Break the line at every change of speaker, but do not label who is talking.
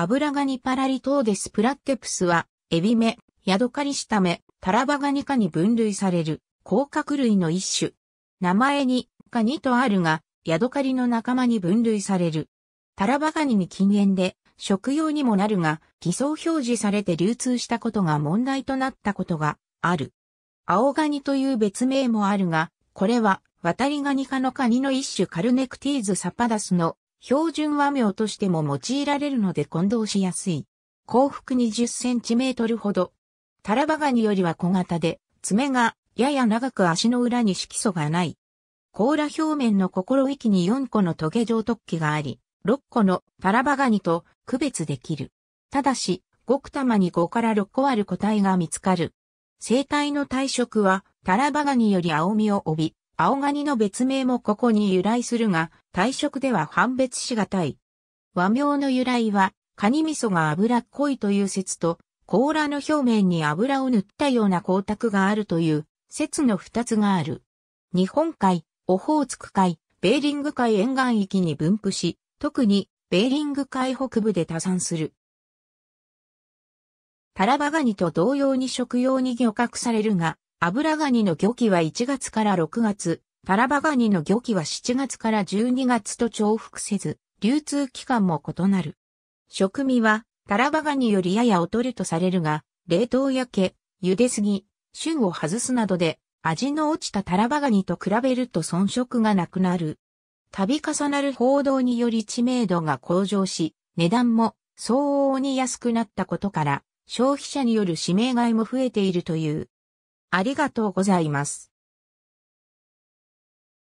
油ガニパラリトーデスプラッテプスは、エビ目、ヤドカ
リシタメ、タラバガニ科に分類される、甲殻類の一種。名前に、ガニとあるが、ヤドカリの仲間に分類される。タラバガニに禁煙で、食用にもなるが、偽装表示されて流通したことが問題となったことがある。青ガニという別名もあるが、これは、渡りガニ科のカニの一種カルネクティーズサパダスの標準和名としても用いられるので混同しやすい。幸福20センチメートルほど。タラバガニよりは小型で、爪がやや長く足の裏に色素がない。甲羅表面の心意気に4個のトゲ状突起があり、6個のタラバガニと区別できる。ただし、ごくたまに5から6個ある個体が見つかる。生体の体色はタラバガニより青みを帯び、青ガニの別名もここに由来するが、退職では判別しがたい。和名の由来は、カニ味噌が脂っこいという説と、甲羅の表面に油を塗ったような光沢があるという説の二つがある。日本海、オホーツク海、ベーリング海沿岸域に分布し、特にベーリング海北部で多産する。タラバガニと同様に食用に漁獲されるが、油ガニの漁期は1月から6月、タラバガニの漁期は7月から12月と重複せず、流通期間も異なる。食味は、タラバガニよりやや劣るとされるが、冷凍焼け、茹ですぎ、旬を外すなどで、味の落ちたタラバガニと比べると遜色がなくなる。度重なる報道により知名度が向上し、値段も相応に安くなったことから、消費者による指名買いも増え
ているという。ありがとうございます。